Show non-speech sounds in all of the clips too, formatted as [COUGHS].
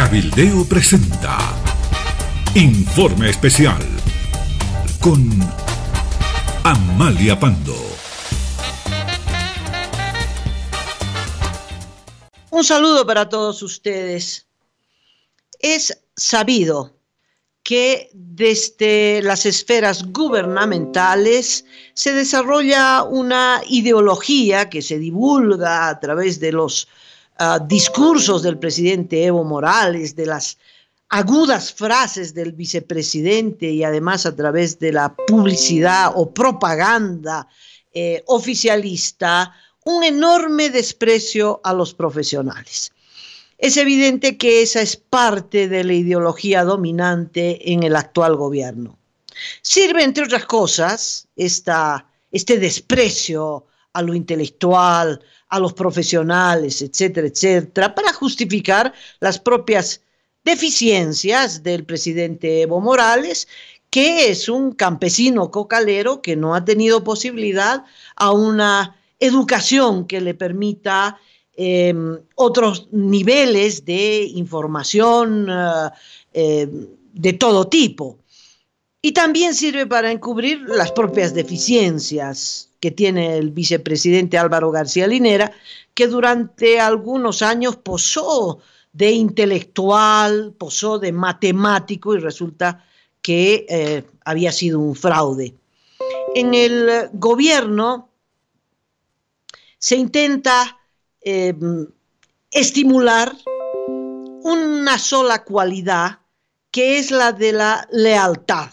Cabildeo presenta Informe Especial con Amalia Pando. Un saludo para todos ustedes. Es sabido que desde las esferas gubernamentales se desarrolla una ideología que se divulga a través de los discursos del presidente Evo Morales, de las agudas frases del vicepresidente y además a través de la publicidad o propaganda eh, oficialista, un enorme desprecio a los profesionales. Es evidente que esa es parte de la ideología dominante en el actual gobierno. Sirve, entre otras cosas, este desprecio a lo intelectual, a los profesionales, etcétera, etcétera, para justificar las propias deficiencias del presidente Evo Morales, que es un campesino cocalero que no ha tenido posibilidad a una educación que le permita em, otros niveles de información eh, em, de todo tipo. Y también sirve para encubrir las propias deficiencias que tiene el vicepresidente Álvaro García Linera, que durante algunos años posó de intelectual, posó de matemático y resulta que eh, había sido un fraude. En el gobierno se intenta eh, estimular una sola cualidad que es la de la lealtad.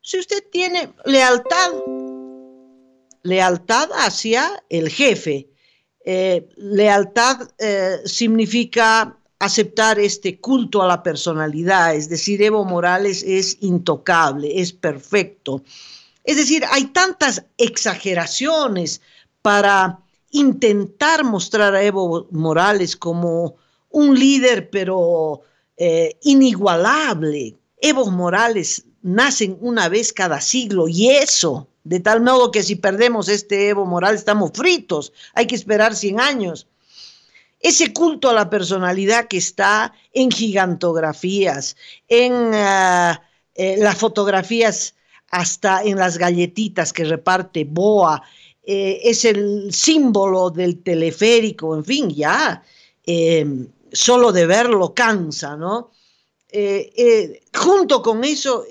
Si usted tiene lealtad, lealtad hacia el jefe. Eh, lealtad eh, significa aceptar este culto a la personalidad, es decir, Evo Morales es intocable, es perfecto. Es decir, hay tantas exageraciones para intentar mostrar a Evo Morales como un líder, pero eh, inigualable. Evo Morales nacen una vez cada siglo y eso de tal modo que si perdemos este Evo Morales estamos fritos, hay que esperar 100 años. Ese culto a la personalidad que está en gigantografías, en ah, eh, las fotografías, hasta en las galletitas que reparte Boa, eh, es el símbolo del teleférico, en fin, ya, em, solo de verlo cansa, ¿no? Eh, junto con eso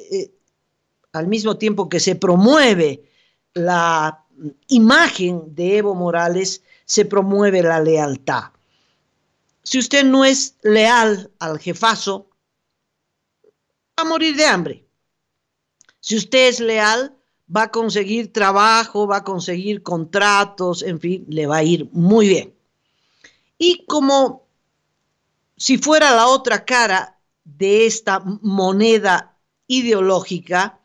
al mismo tiempo que se promueve la imagen de Evo Morales, se promueve la lealtad. Si usted no es leal al jefazo, va a morir de hambre. Si usted es leal, va a conseguir trabajo, va a conseguir contratos, en fin, le va a ir muy bien. Y como si fuera la otra cara de esta moneda ideológica,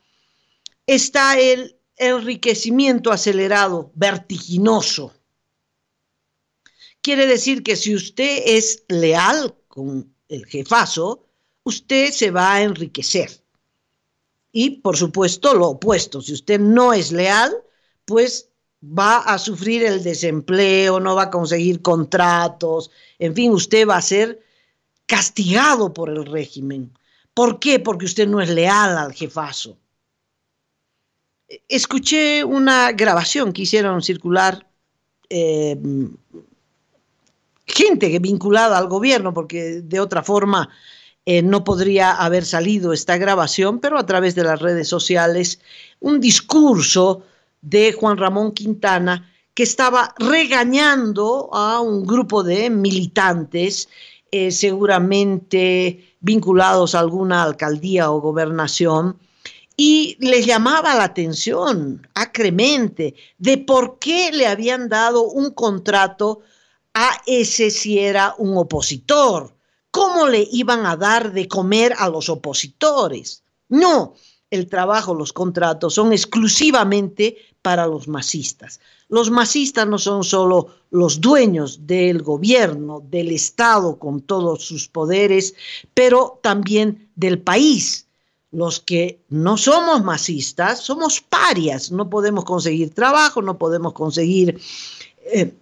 está el enriquecimiento acelerado, vertiginoso. Quiere decir que si usted es leal con el jefazo, usted se va a enriquecer. Y por supuesto lo opuesto, si usted no es leal, pues va a sufrir el desempleo, no va a conseguir contratos, en fin, usted va a ser castigado por el régimen. ¿Por qué? Porque usted no es leal al jefazo escuché una grabación que hicieron circular eh, gente que vinculada al gobierno, porque de otra forma eh, no podría haber salido esta grabación, pero a través de las redes sociales, un discurso de Juan Ramón Quintana que estaba regañando a un grupo de militantes, eh, seguramente vinculados a alguna alcaldía o gobernación, y les llamaba la atención acremente, de por qué le habían dado un contrato a ese si era un opositor. ¿Cómo le iban a dar de comer a los opositores? No, el trabajo, los contratos son exclusivamente para los masistas. Los masistas no son solo los dueños del gobierno, del Estado con todos sus poderes, pero también del país los que no somos masistas somos parias, no podemos conseguir trabajo, no podemos conseguir eh,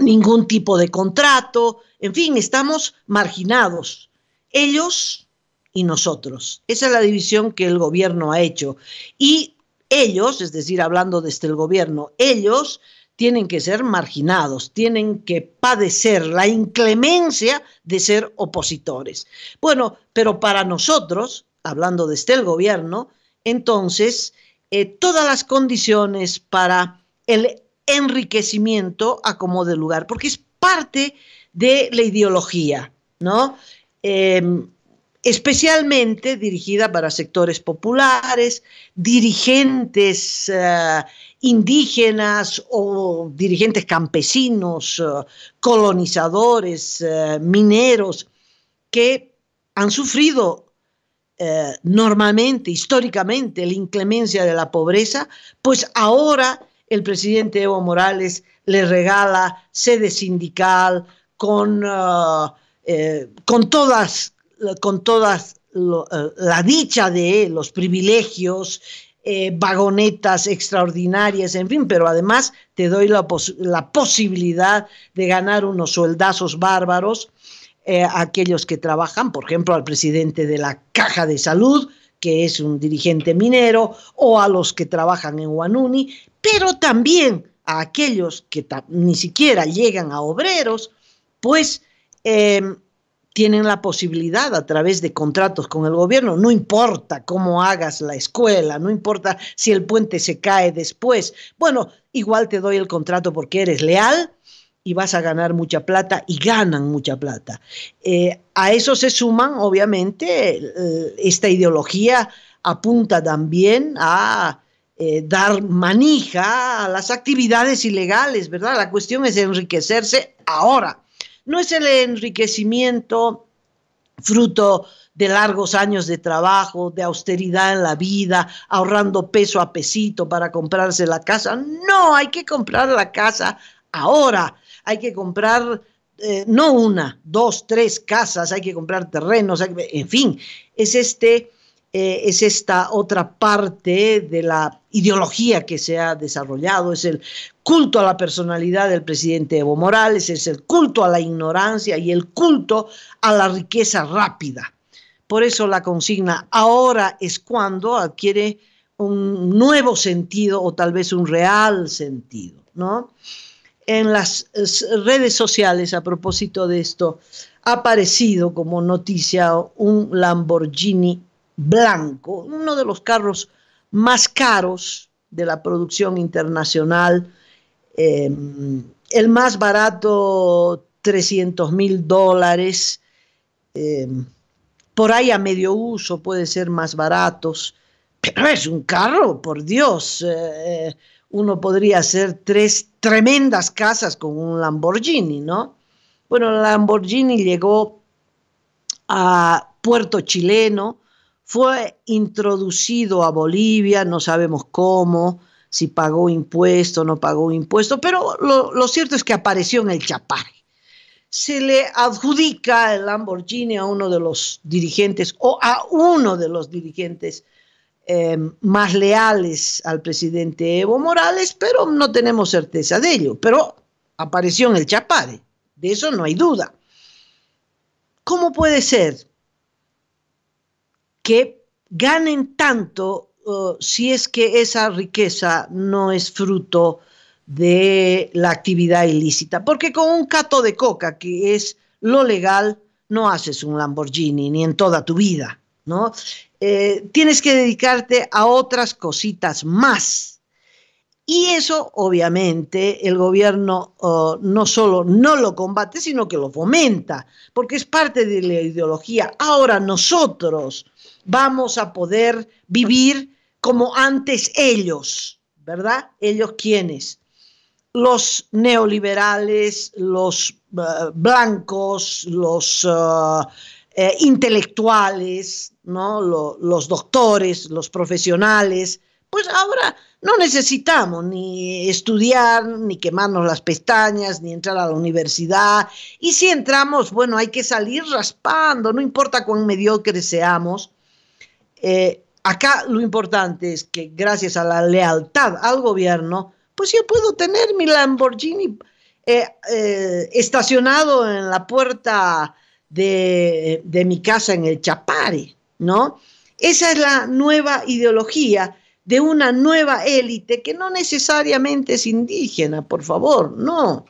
ningún tipo de contrato, en fin, estamos marginados, ellos y nosotros. Esa es la división que el gobierno ha hecho. Y ellos, es decir, hablando desde el gobierno, ellos tienen que ser marginados, tienen que padecer la inclemencia de ser opositores. Bueno, pero para nosotros, hablando desde el gobierno, entonces eh, todas las condiciones para el enriquecimiento a como de lugar, porque es parte de la ideología, ¿no? Em, especialmente dirigida para sectores populares, dirigentes eh, indígenas o dirigentes campesinos, eh, colonizadores, mineros, que han sufrido eh, normalmente, históricamente, la inclemencia de la pobreza, pues ahora el presidente Evo Morales le regala sede sindical con, eh, eh, con todas, con todas la dicha de los privilegios, vagonetas extraordinarias, en fin, pero además te doy la, la posibilidad de ganar unos sueldazos bárbaros eh, a aquellos que trabajan, por ejemplo, al presidente de la Caja de Salud, que es un dirigente minero, o a los que trabajan en Guanuni, pero también a aquellos que ni siquiera llegan a obreros, pues em, tienen la posibilidad a través de contratos con el gobierno, no importa cómo hagas la escuela, no importa si el puente se cae después, bueno, igual te doy el contrato porque eres leal, y vas a ganar mucha plata y ganan mucha plata. Eh, a eso se suman, obviamente, eh, esta ideología apunta también a eh, dar manija a las actividades ilegales, ¿verdad? La cuestión es enriquecerse ahora. No es el enriquecimiento fruto de largos años de trabajo, de austeridad en la vida, ahorrando peso a pesito para comprarse la casa. No, hay que comprar la casa ahora hay que comprar eh, no una, dos, tres casas, hay que comprar terrenos, en fin, es este... Eh, es esta otra parte de la ideología que se ha desarrollado, es el culto a la personalidad del presidente Evo Morales, es el culto a la ignorancia y el culto a la riqueza rápida. Por eso la consigna ahora es cuando adquiere un nuevo sentido o tal vez un real sentido, ¿no? en las redes sociales a propósito de esto. Ha aparecido como noticia un Lamborghini blanco, uno de los carros más caros de la producción internacional. Em, el más barato, 300 mil dólares. Em, por ahí a medio uso puede ser más baratos. Pero es un carro, por Dios. Eh, eh uno podría hacer tres tremendas casas con un Lamborghini, ¿no? Bueno, el Lamborghini llegó a puerto chileno, fue introducido a Bolivia, no sabemos cómo, si pagó impuesto, no pagó impuesto, pero lo, cierto es que apareció en el Chapare. Se le adjudica el Lamborghini a uno de los dirigentes o a uno de los dirigentes Em, más leales al presidente Evo Morales, pero no tenemos certeza de ello. Pero apareció en el Chapare, de eso no hay duda. ¿Cómo puede ser que ganen tanto uh, si es que esa riqueza no es fruto de la actividad ilícita? Porque con un cato de coca, que es lo legal, no haces un Lamborghini ni en toda tu vida, ¿no? Eh, tienes que dedicarte a otras cositas más. Y eso obviamente el gobierno oh, no solo no lo combate, sino que lo fomenta, porque es parte de la ideología. Ahora nosotros vamos a poder vivir como antes ellos, ¿verdad? Ellos quiénes? Los neoliberales, los eh, blancos, los... Eh, eh, intelectuales, ¿no? los doctores, los profesionales, pues ahora no necesitamos ni estudiar, ni quemarnos las pestañas, ni entrar a la universidad. Y si entramos, bueno, hay que salir raspando, no importa cuán mediocre seamos. Eh, acá lo importante es que gracias a la lealtad al gobierno, pues yo puedo tener mi Lamborghini eh, estacionado en la puerta de, mi casa en el Chapare, ¿no? Esa es la nueva ideología de una nueva élite que no necesariamente es indígena, por favor, no.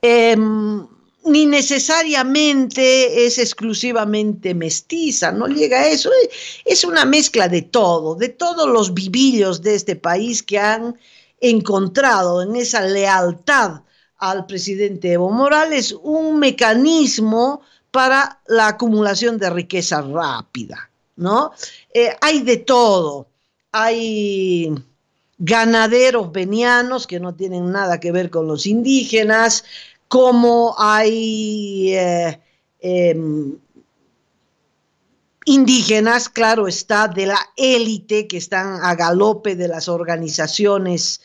Em, ni necesariamente es exclusivamente mestiza, no llega a eso. Es una mezcla de todo, de todos los vivillos de este país que han encontrado en esa lealtad al presidente Evo Morales un mecanismo para la acumulación de riqueza rápida, ¿no? Eh, hay de todo, hay ganaderos venianos que no tienen nada que ver con los indígenas, como hay eh, em, indígenas, claro está, de la élite que están a galope de las organizaciones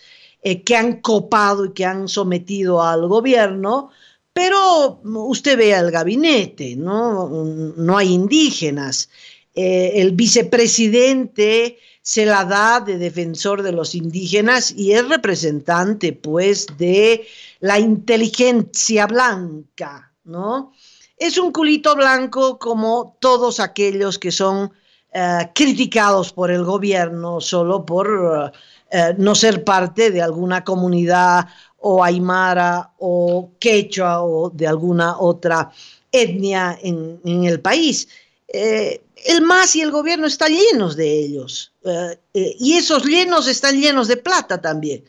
eh, que han copado y que han sometido al gobierno, pero usted ve al gabinete, ¿no? No hay indígenas. Eh, el vicepresidente se la da de defensor de los indígenas y es representante, pues, de la inteligencia blanca, ¿no? Es un culito blanco como todos aquellos que son eh, criticados por el gobierno solo por eh, no ser parte de alguna comunidad o aymara o quechua o de alguna otra etnia en, el país. Eh, el MAS y el gobierno están llenos de ellos eh, y esos llenos están llenos de plata también.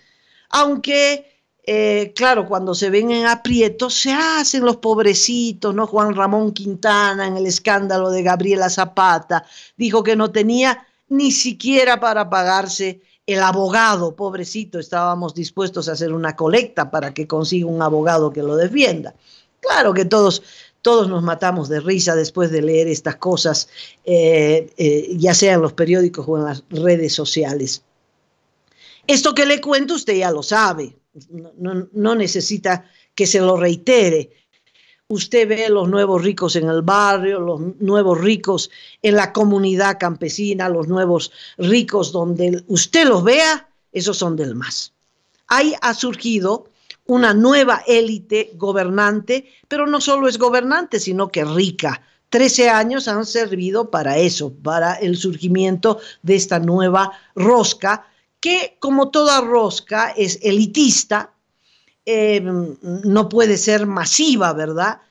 Aunque, claro, cuando se ven en aprietos se hacen los pobrecitos, ¿no? Juan Ramón Quintana en el escándalo de Gabriela Zapata dijo que no tenía ni siquiera para pagarse el abogado, pobrecito, estábamos dispuestos a hacer una colecta para que consiga un abogado que lo defienda. Claro que todos, todos nos matamos de risa después de leer estas cosas, eh, eh, ya sea en los periódicos o en las redes sociales. Esto que le cuento usted ya lo sabe, no necesita que se lo reitere, usted ve los nuevos ricos en el barrio, los nuevos ricos en la comunidad campesina, los nuevos ricos donde usted los vea, esos son del MAS. Ahí ha surgido una nueva élite gobernante, pero no solo es gobernante, sino que rica. Trece años han servido para eso, para el surgimiento de esta nueva rosca, que como toda rosca es elitista, eh, no puede ser masiva, ¿verdad?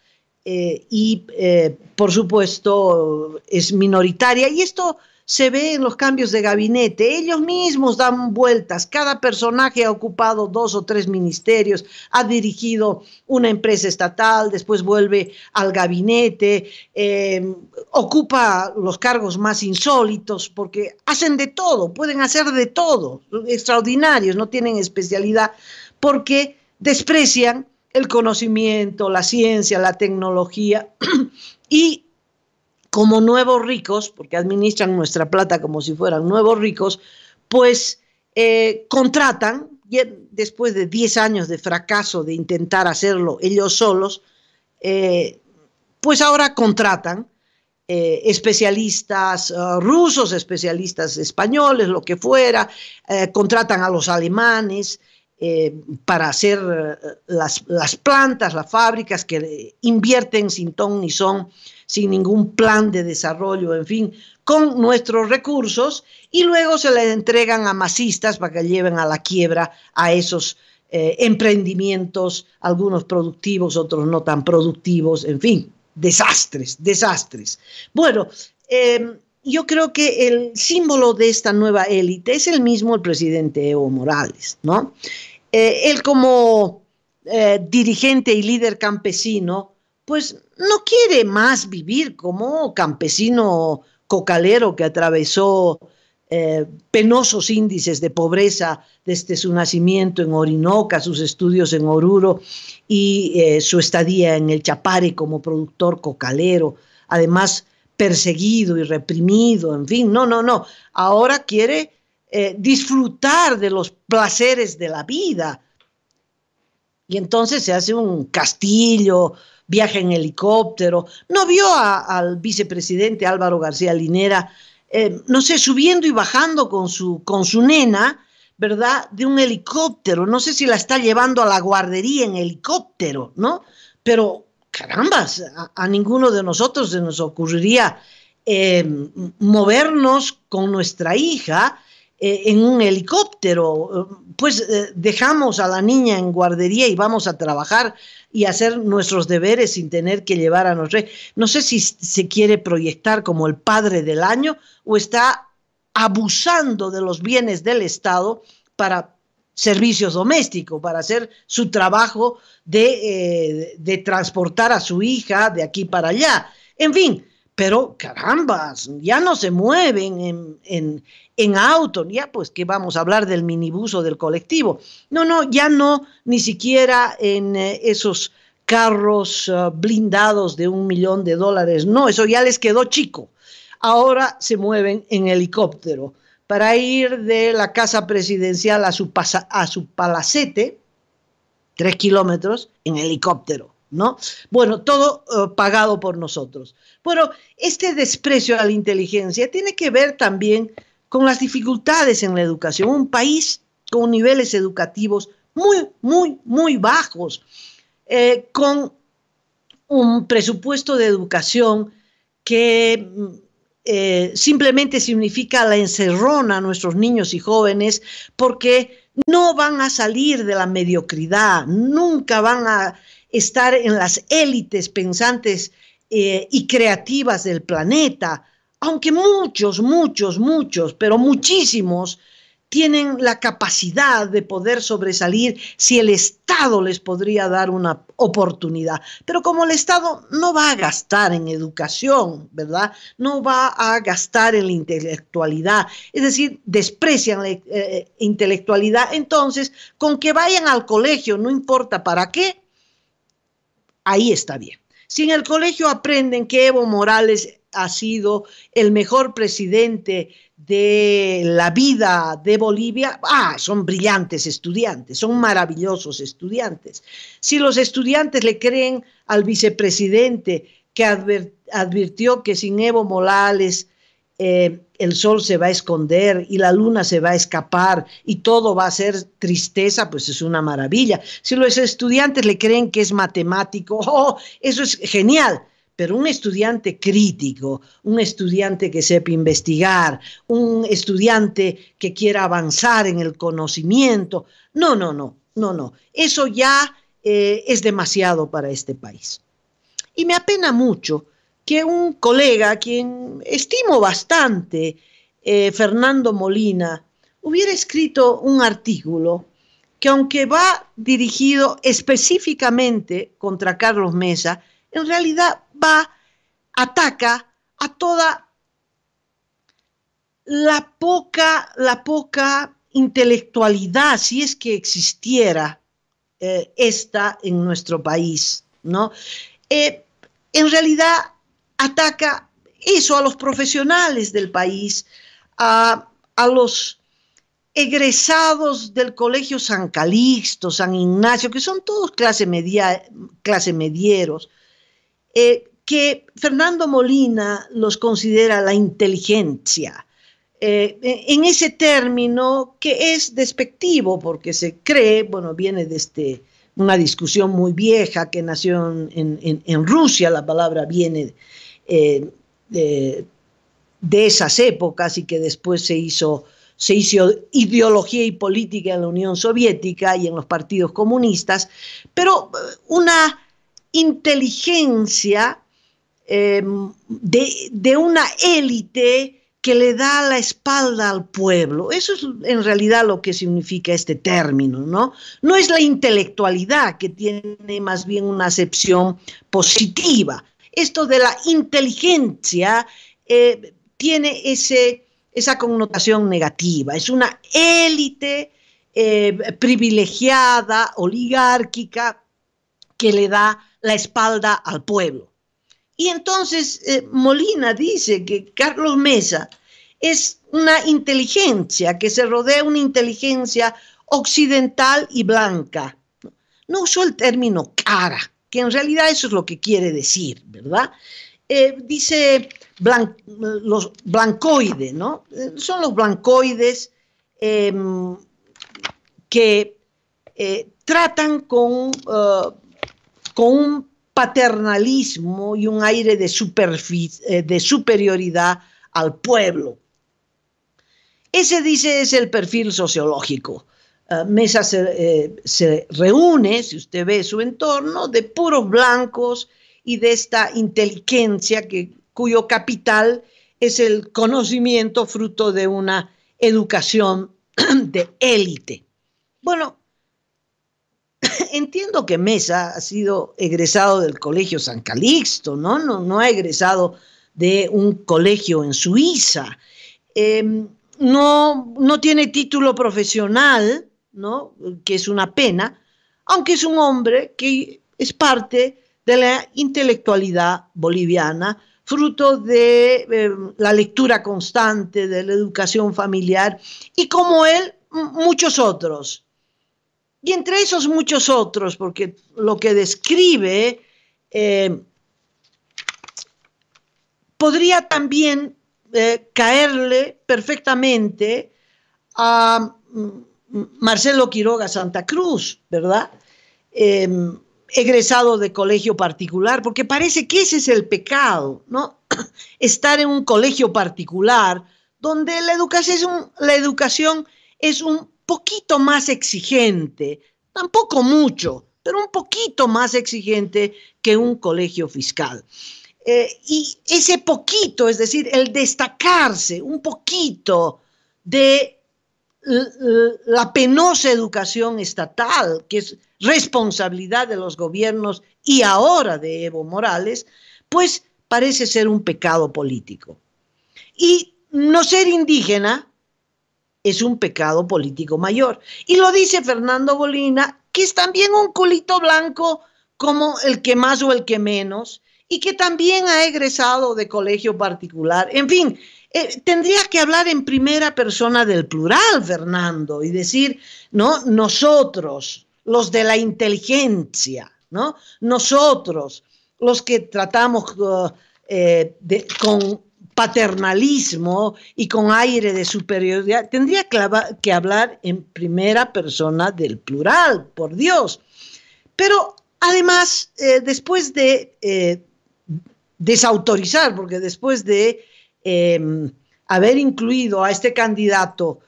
Eh, y eh, por supuesto es minoritaria. Y esto se ve en los cambios de gabinete. Ellos mismos dan vueltas. Cada personaje ha ocupado dos o tres ministerios, ha dirigido una empresa estatal, después vuelve al gabinete, ocupa los cargos más insólitos, porque hacen de todo, pueden hacer de todo, extraordinarios, no tienen especialidad, porque desprecian el conocimiento, la ciencia, la tecnología [CLEARS THROAT] y como nuevos ricos, porque administran nuestra plata como si fueran nuevos ricos, pues eh, contratan, después de 10 años de fracaso de intentar hacerlo ellos solos, eh, pues ahora contratan eh, especialistas rusos, especialistas españoles, lo que fuera, contratan a los alemanes, eh, para hacer eh, las, plantas, las fábricas que invierten sin ton ni son, sin ningún plan de desarrollo, en fin, con nuestros recursos y luego se les entregan a masistas para que lleven a la quiebra a esos eh, emprendimientos, algunos productivos, otros no tan productivos, en fin, desastres, desastres. Bueno, em, yo creo que el símbolo de esta nueva élite es el mismo el presidente Evo Morales, ¿no? Eh, él como eh, dirigente y líder campesino, pues no quiere más vivir como campesino cocalero que atravesó eh, penosos índices de pobreza desde su nacimiento en Orinoca, sus estudios en Oruro y su estadía en el Chapare como productor cocalero. Además, perseguido y reprimido, en fin, no, no, no. Ahora quiere eh, disfrutar de los placeres de la vida. Y entonces se hace un castillo, viaja en helicóptero. ¿No vio al vicepresidente Álvaro García Linera, eh, no sé, subiendo y bajando con su, con su nena, ¿verdad? De un helicóptero. No sé si la está llevando a la guardería en helicóptero, ¿no? Pero carambas, a, ninguno de nosotros se nos ocurriría eh, movernos con nuestra hija eh, en un helicóptero, pues eh, dejamos a la niña en guardería y vamos a trabajar y hacer nuestros deberes sin tener que llevar a nuestro... No sé si se quiere proyectar como el padre del año o está abusando de los bienes del Estado para servicios domésticos, para hacer su trabajo eh, de, transportar a su hija de aquí para allá. En fin, pero carambas, ya no se mueven en, en, en, auto, ya pues que vamos a hablar del minibús o del colectivo. No, no, ya no, ni siquiera en eh, esos carros eh, blindados de un millón de dólares, no, eso ya les quedó chico. Ahora se mueven en helicóptero para ir de la casa presidencial a su, a su palacete, tres kilómetros, en helicóptero, ¿no? Bueno, todo eh, pagado por nosotros. Bueno, este desprecio a la inteligencia tiene que ver también con las dificultades en la educación. Un país con niveles educativos muy, muy, muy bajos, eh, con un presupuesto de educación que mm, eh, simplemente significa la encerrona a nuestros niños y jóvenes porque no van a salir de la mediocridad, nunca van a estar en las élites pensantes eh, y creativas del planeta, aunque muchos, muchos, muchos, pero muchísimos tienen la capacidad de poder sobresalir si el Estado les podría dar una oportunidad. Pero como el Estado no va a gastar en educación, ¿verdad? No va a gastar en la intelectualidad, es decir, desprecian la eh, eh, intelectualidad, entonces con que vayan al colegio, no importa para qué, ahí está bien. Si en el colegio aprenden que Evo Morales ha sido el mejor presidente de la vida de Bolivia, ah, son brillantes estudiantes, son maravillosos estudiantes. Si los estudiantes le creen al vicepresidente que advirtió que sin Evo Morales eh, el sol se va a esconder y la luna se va a escapar y todo va a ser tristeza, pues es una maravilla. Si los estudiantes le creen que es matemático, [LAUGHS] oh, eso es genial pero un estudiante crítico, un estudiante que sepa investigar, un estudiante que quiera avanzar en el conocimiento. No, no, no, no, no. Eso ya eh, es demasiado para este país. Y me apena mucho que un colega, a quien estimo bastante, eh, Fernando Molina, hubiera escrito un artículo que aunque va dirigido específicamente contra Carlos Mesa, en realidad va, ataca a toda la poca, la poca intelectualidad, si es que existiera eh, esta en nuestro país, ¿no? Eh, en realidad ataca eso a los profesionales del país, a, los egresados del Colegio San Calixto, San Ignacio, que son todos clase, media, clase medieros, eh, que Fernando Molina los considera la inteligencia. Eh, e, en ese término que es despectivo porque se cree, bueno, viene de este, una discusión muy vieja que nació en, Rusia, la palabra viene eh, de, de, esas épocas y que después se hizo, se hizo ideología y política en la Unión Soviética y en los partidos comunistas, pero una inteligencia em, de, una élite que le da la espalda al pueblo. Eso es en realidad lo que significa este término, ¿no? No es la intelectualidad que tiene más bien una acepción positiva. Esto de la inteligencia eh, tiene ese, esa connotación negativa. Es una élite eh, privilegiada, oligárquica, que le da la espalda al pueblo. Y entonces eh, Molina dice que Carlos Mesa es una inteligencia, que se rodea una inteligencia occidental y blanca. No usó el término cara, que en realidad eso es lo que quiere decir, ¿verdad? Eh, dice los blancoides, ¿no? Eh, son los blancoides em, que tratan con con un paternalismo y un aire eh, de, superioridad al pueblo. Ese, dice, es el perfil sociológico. Eh, Mesa eh, se, reúne, si usted ve su entorno, de puros blancos y de esta inteligencia que, cuyo capital es el conocimiento fruto de una educación [CLEARS THROAT] de élite. Bueno, [COUGHS] entiendo que Mesa ha sido egresado del Colegio San Calixto, ¿no? No, ha egresado de un colegio en Suiza. Em, no, tiene título profesional, ¿no? Que es una pena, aunque es un hombre que es parte de la intelectualidad boliviana, fruto de em, la lectura constante, de la educación familiar, y como él, muchos otros, y entre esos muchos otros, porque lo que describe eh, podría también eh, caerle perfectamente a mm, Marcelo Quiroga Santa Cruz, ¿verdad? Em, egresado de colegio particular, porque parece que ese es el pecado, ¿no? [CLEARS THROAT] Estar en un colegio particular donde la educación es un, la educación es un poquito más exigente, tampoco mucho, pero un poquito más exigente que un colegio fiscal. Eh, y ese poquito, es decir, el destacarse un poquito de la penosa educación estatal, que es responsabilidad de los gobiernos y ahora de Evo Morales, pues parece ser un pecado político. Y no ser indígena es un pecado político mayor. Y lo dice Fernando Bolina, que es también un culito blanco como el que más o el que menos, y que también ha egresado de colegio particular. En fin, eh, tendría que hablar en primera persona del plural, Fernando, y decir, ¿no? Nosotros, los de la inteligencia, ¿no? Nosotros, los que tratamos uh, eh, de, con paternalismo y con aire de superioridad. Tendría que hablar en primera persona del plural, por Dios. Pero además, eh, después de eh, desautorizar, porque después de em, haber incluido a este candidato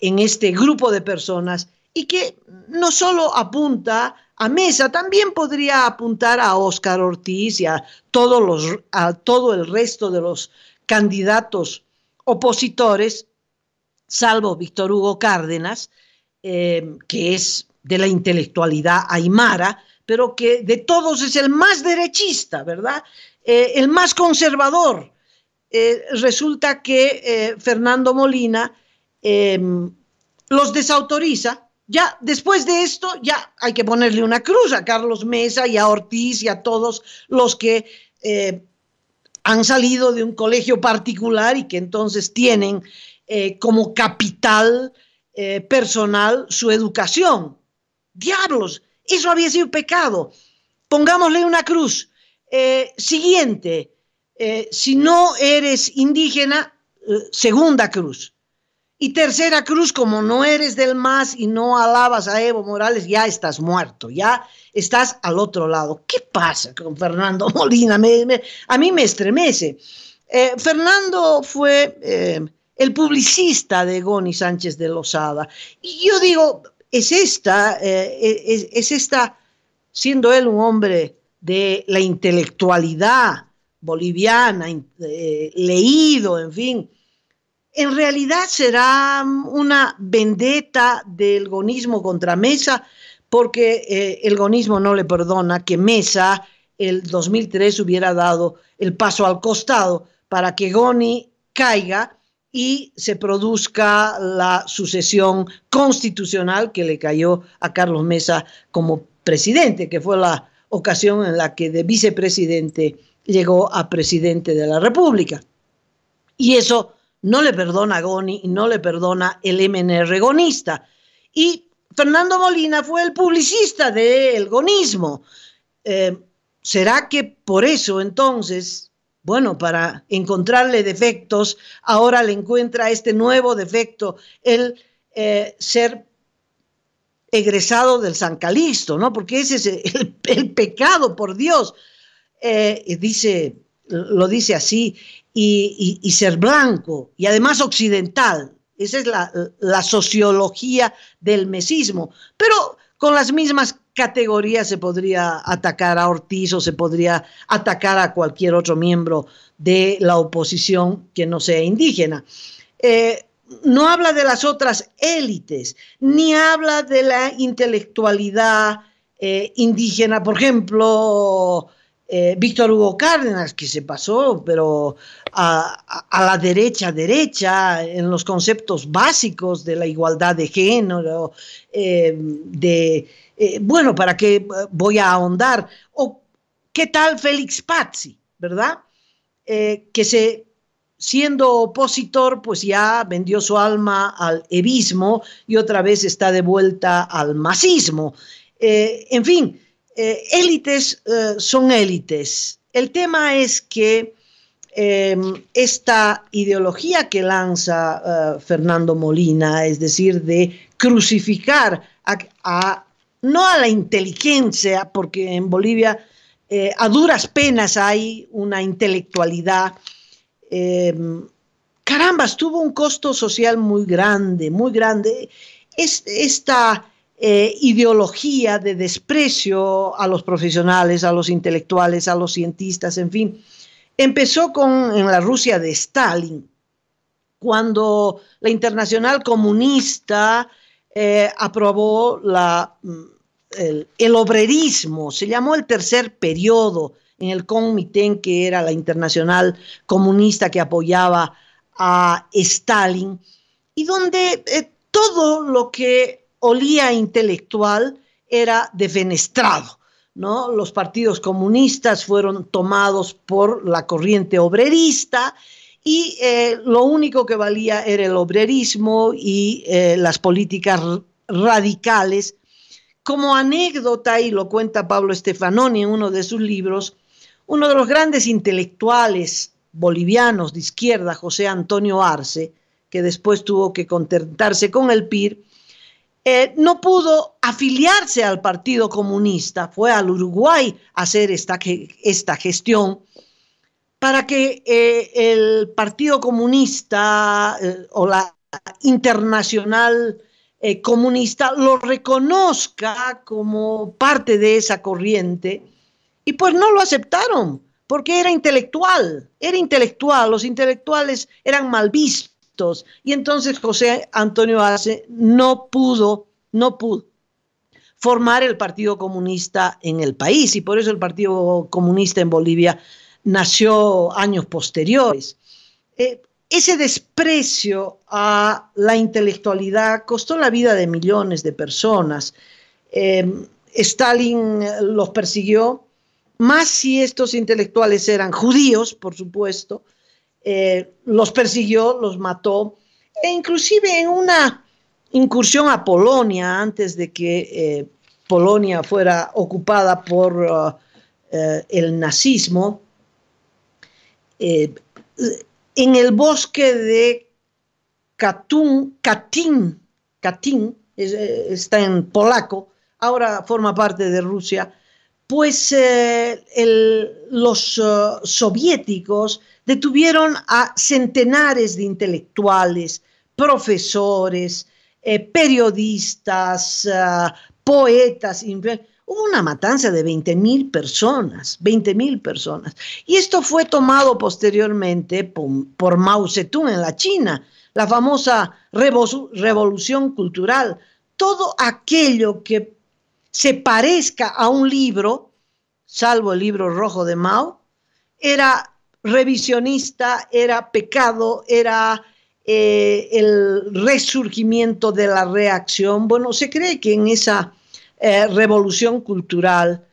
en este grupo de personas, y que no solo apunta a Mesa, también podría apuntar a Óscar Ortiz y a, a todo el resto de los candidatos opositores, salvo Víctor Hugo Cárdenas, em, que es de la intelectualidad aymara, pero que de todos es el más derechista, ¿verdad? Eh, el más conservador. Eh, resulta que eh, Fernando Molina em, los desautoriza ya, después de esto, ya hay que ponerle una cruz a Carlos Mesa y a Ortiz y a todos los que eh, han salido de un colegio particular y que entonces tienen eh, como capital eh, personal su educación. Diablos, eso había sido pecado. Pongámosle una cruz. siguiente, si no eres indígena, segunda cruz. Y tercera cruz, como no eres del más y no alabas a Evo Morales, ya estás muerto, ya estás al otro lado. ¿Qué pasa con Fernando [LAUGHS] Molina? a mí me estremece. Eh, Fernando fue eh, el publicista de Goni Sánchez de Lozada. Y yo digo, es esta, eh, es esta, siendo él un hombre de la intelectualidad boliviana, leído, en fin en realidad será una vendetta del gonismo contra Mesa, porque eh, el gonismo no le perdona que Mesa el 2003 hubiera dado el paso al costado para que Goni caiga y se produzca la sucesión constitucional que le cayó a Carlos Mesa como presidente, que fue la ocasión en la que de vicepresidente llegó a presidente de la República. Y eso no le perdona a Goni y no le perdona el MNR gonista. Y Fernando Molina fue el publicista del gonismo. Eh, ¿Será que por eso entonces, bueno, para encontrarle defectos, ahora le encuentra este nuevo defecto, el eh, ser egresado del San Calixto? ¿no? Porque ese es el, pecado, por Dios. Eh, dice lo dice así, y, ser blanco, y además occidental. Esa es la, sociología del mesismo. Pero con las mismas categorías se podría atacar a Ortiz o se podría atacar a cualquier otro miembro de la oposición que no sea indígena. Eh, no habla de las otras élites, ni habla de la intelectualidad eh, indígena, por ejemplo, eh, Víctor Hugo Cárdenas, que se pasó, pero a, la derecha, derecha, en los conceptos básicos de la igualdad de género, eh, de, eh, bueno, ¿para qué voy a ahondar? ¿O qué tal Félix Pazzi, verdad? que se, siendo opositor, pues ya vendió su alma al evismo y otra vez está de vuelta al masismo. en fin, eh, élites eh, son élites. El tema es que em, esta ideología que lanza eh, Fernando Molina, es decir, de crucificar a, no a la inteligencia, porque en Bolivia a duras penas hay una intelectualidad. Em, carambas, tuvo un costo social muy grande, muy grande. Es, esta eh, ideología de desprecio a los profesionales, a los intelectuales, a los cientistas, en fin. Empezó con, en la Rusia de Stalin, cuando la Internacional Comunista eh, aprobó la, mm, el, obrerismo, se llamó el tercer periodo en el Comité, que era la Internacional Comunista que apoyaba a Stalin, y donde eh, todo lo que olía intelectual era defenestrado. ¿No? Los partidos comunistas fueron tomados por la corriente obrerista y eh, lo único que valía era el obrerismo y eh, las políticas radicales. Como anécdota, y lo cuenta Pablo Estefanoni en uno de sus libros, uno de los grandes intelectuales bolivianos de izquierda, José Antonio Arce, que después tuvo que contentarse con el PIR, eh, no pudo afiliarse al Partido Comunista, fue al Uruguay a hacer esta, esta gestión para que eh, el Partido Comunista eh, o la Internacional Comunista lo reconozca como parte de esa corriente. Y pues no lo aceptaron, porque era intelectual, era intelectual, los intelectuales eran mal vistos y entonces José Antonio Arce no pudo, no pudo formar el Partido Comunista en el país y por eso el Partido Comunista en Bolivia nació años posteriores. Eh, ese desprecio a la intelectualidad costó la vida de millones de personas. Em, Stalin los persiguió, más si estos intelectuales eran judíos, por supuesto, eh, los persiguió, los mató, e inclusive en una incursión a Polonia, antes de que eh, Polonia fuera ocupada por uh, eh, el nazismo, en el bosque de Katun, Katyn, Katyn, está en polaco, ahora forma parte de Rusia, pues eh, los eh, soviéticos detuvieron a centenares de intelectuales, profesores, eh, periodistas, poetas, hubo una matanza de 20.000 personas, 20.000 personas. Y esto fue tomado posteriormente por, Mao Zedong en la China, la famosa revolución cultural. Todo aquello que se parezca a un libro, salvo el libro rojo de Mao, era revisionista, era pecado, era eh, el resurgimiento de la reacción. Bueno, se cree que en esa eh, revolución cultural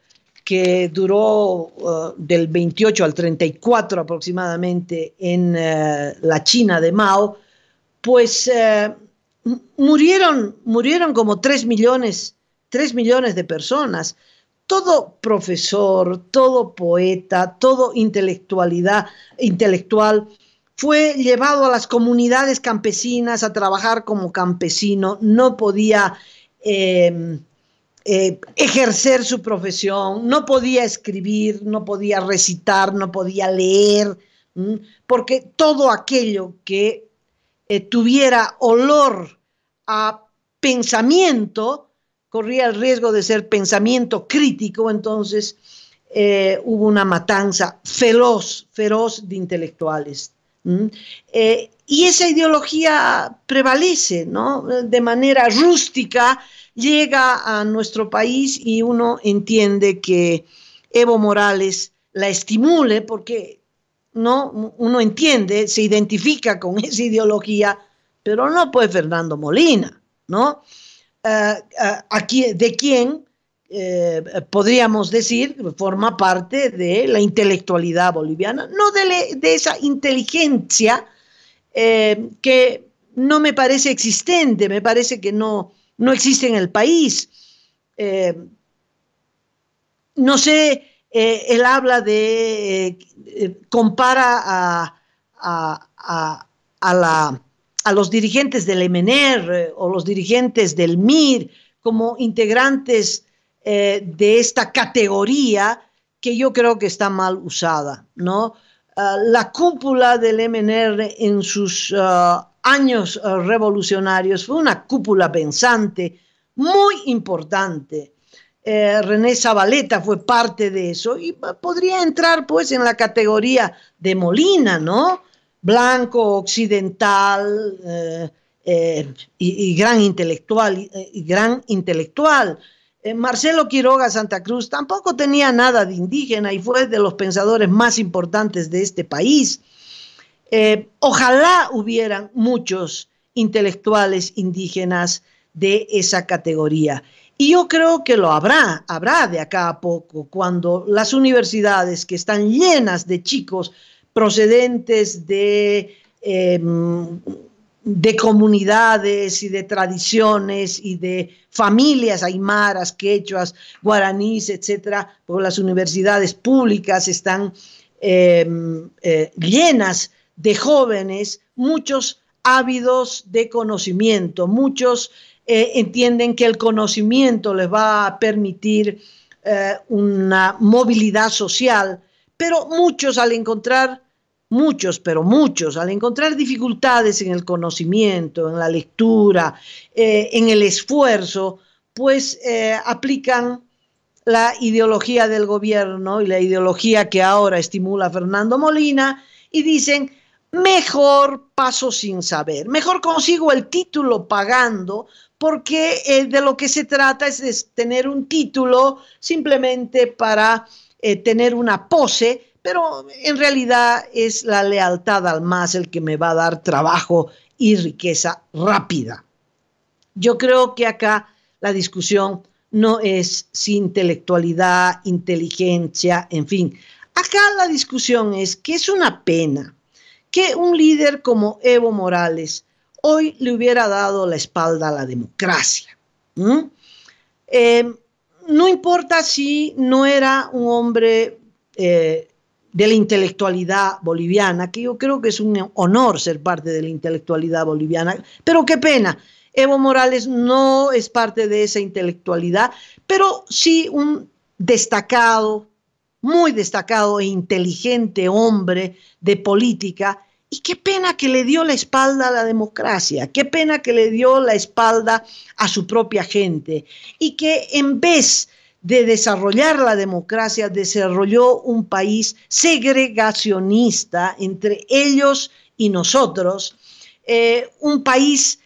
que duró eh, del 28 al 34 aproximadamente en la China de Mao, pues murieron, murieron como 3 millones tres millones de personas, todo profesor, todo poeta, todo intelectualidad, intelectual, fue llevado a las comunidades campesinas a trabajar como campesino, no podía em, eh, ejercer su profesión, no podía escribir, no podía recitar, no podía leer, porque todo aquello que eh, tuviera olor a pensamiento corría el riesgo de ser pensamiento crítico, entonces eh, hubo una matanza feroz, feroz de intelectuales. Eh, y esa ideología prevalece, ¿no? De manera rústica llega a nuestro país y uno entiende que Evo Morales la estimule porque no uno entiende, se identifica con [LAUGHS] esa ideología, pero no puede Fernando Molina, ¿no? Ah, ah, de quién eh, podríamos decir, forma parte de la intelectualidad boliviana, no de, esa inteligencia eh, que no me parece existente, me parece que no, no existe en el país. Eh, no sé, él habla de, compara a la a los dirigentes del MNR eh, o los dirigentes del MIR como integrantes eh, de esta categoría que yo creo que está mal usada, ¿no? Ah, la cúpula del MNR en sus ah, años ah, revolucionarios fue una cúpula pensante muy importante. Eh, René Zabaleta fue parte de eso y podría entrar pues en la categoría de Molina, ¿no? blanco, occidental eh, eh, y, gran intelectual. Eh, gran intelectual. Marcelo Quiroga Santa Cruz tampoco tenía nada de indígena y fue de los pensadores más importantes de este país. ojalá hubieran muchos intelectuales indígenas de esa categoría. Y yo creo que lo habrá, habrá de acá a poco, cuando las universidades que están llenas de chicos procedentes de, em, de comunidades y de tradiciones y de familias aymaras, quechuas, guaraníes, etcétera, por pues las universidades públicas están em, eh, llenas de jóvenes, muchos ávidos de conocimiento, muchos eh, entienden que el conocimiento les va a permitir eh, una movilidad social pero muchos al encontrar, muchos, pero muchos, al encontrar dificultades en el conocimiento, en la lectura, eh, en el esfuerzo, pues eh, aplican la ideología del gobierno y la ideología que ahora estimula Fernando Molina y dicen, mejor paso sin saber, mejor consigo el título pagando, porque eh, de lo que se trata es de tener un título simplemente para eh, tener una pose, pero en realidad es la lealtad al más el que me va a dar trabajo y riqueza rápida. Yo creo que acá la discusión no es si intelectualidad, inteligencia, en fin. Acá la discusión es que es una pena que un líder como Evo Morales hoy le hubiera dado la espalda a la democracia. Em, no importa si no era un hombre eh, de la intelectualidad boliviana, que yo creo que es un honor ser parte de la intelectualidad boliviana, pero qué pena. Evo Morales no es parte de esa intelectualidad, pero sí un destacado, muy destacado e inteligente hombre de política y qué pena que le dio la espalda a la democracia, qué pena que le dio la espalda a su propia gente y que en vez de desarrollar la democracia desarrolló un país segregacionista entre ellos y nosotros, eh, un país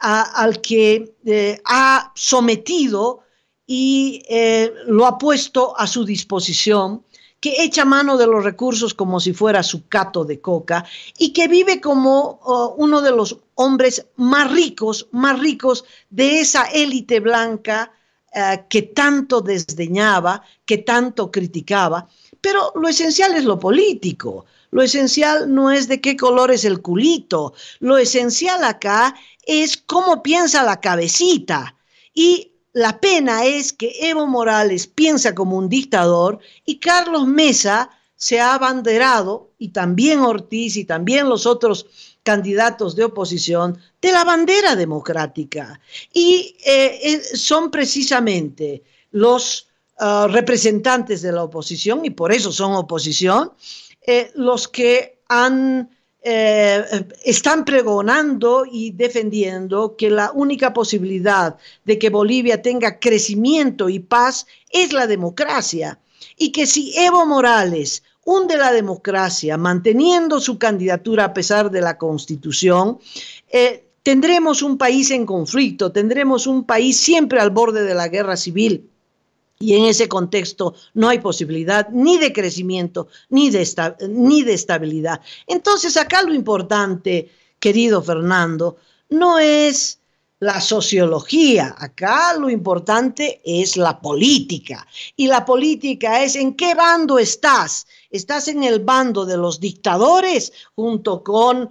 al que eh, ha sometido y eh, lo ha puesto a su disposición que echa mano de los recursos como si fuera su cato de coca y que vive como oh, uno de los hombres más ricos, más ricos de esa élite blanca eh, que tanto desdeñaba, que tanto criticaba. Pero lo esencial es lo político, lo esencial no es de qué color es el culito, lo esencial acá es cómo piensa la cabecita. Y la pena es que Evo Morales piensa como un dictador y Carlos Mesa se ha abanderado, y también Ortiz y también los otros candidatos de oposición, de la bandera democrática. Y eh, eh, son precisamente los ah, representantes de la oposición, y por eso son oposición, eh, los que han eh, están pregonando y defendiendo que la única posibilidad de que Bolivia tenga crecimiento y paz es la democracia. Y que si Evo Morales hunde la democracia manteniendo su candidatura a pesar de la constitución, eh, tendremos un país en conflicto, tendremos un país siempre al borde de la guerra civil. Y en ese contexto no hay posibilidad ni de crecimiento ni de, ni de estabilidad. Entonces acá lo importante, querido Fernando, no es la sociología. Acá lo importante es la política. Y la política es en qué bando estás. ¿Estás en el bando de los dictadores junto con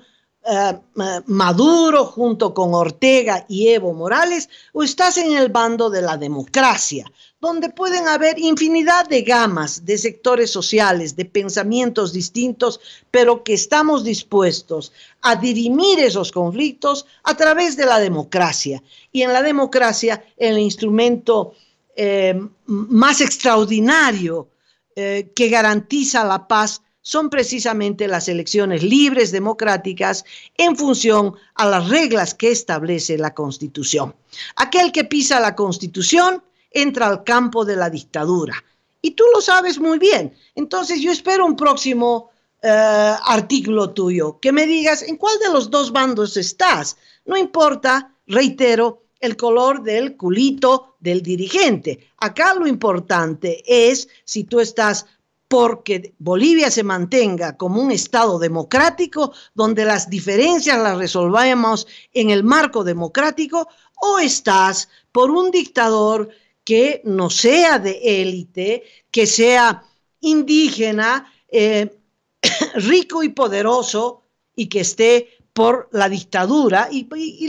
eh, eh, Maduro, junto con Ortega y Evo Morales? ¿O estás en el bando de la democracia? donde pueden haber infinidad de gamas, de sectores sociales, de pensamientos distintos, pero que estamos dispuestos a dirimir esos conflictos a través de la democracia. Y en la democracia, el instrumento eh, más extraordinario eh, que garantiza la paz son precisamente las elecciones libres, democráticas, en función a las reglas que establece la Constitución. Aquel que pisa la Constitución, entra al campo de la dictadura. Y tú lo sabes muy bien. Entonces yo espero un próximo eh, artículo tuyo, que me digas en cuál de los dos bandos estás. No importa, reitero, el color del culito del dirigente. Acá lo importante es si tú estás porque Bolivia se mantenga como un Estado democrático donde las diferencias las resolvamos en el marco democrático o estás por un dictador que no sea de élite, que sea indígena, eh, [COUGHS] rico y poderoso y que esté por la dictadura. Y,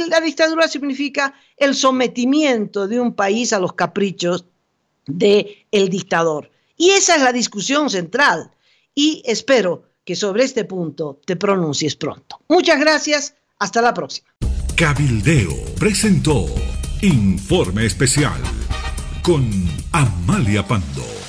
la dictadura significa el sometimiento de un país a los caprichos del el dictador. Y esa es la discusión central. Y espero que sobre este punto te pronuncies pronto. Muchas gracias. Hasta la próxima. Cabildeo presentó Informe Especial con Amalia Pando.